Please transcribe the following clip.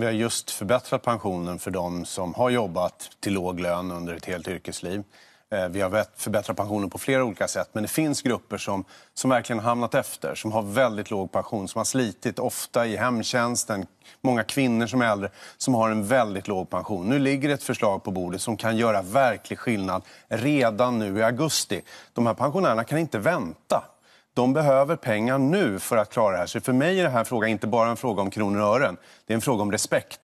Vi har just förbättrat pensionen för de som har jobbat till låg lön under ett helt yrkesliv. Eh, vi har förbättrat pensionen på flera olika sätt. Men det finns grupper som, som verkligen hamnat efter, som har väldigt låg pension, som har slitit ofta i hemtjänsten, många kvinnor som är äldre, som har en väldigt låg pension. Nu ligger ett förslag på bordet som kan göra verklig skillnad redan nu i augusti. De här pensionärerna kan inte vänta. De behöver pengar nu för att klara det här. Så för mig är det här frågan inte bara en fråga om kronor och ören. Det är en fråga om respekt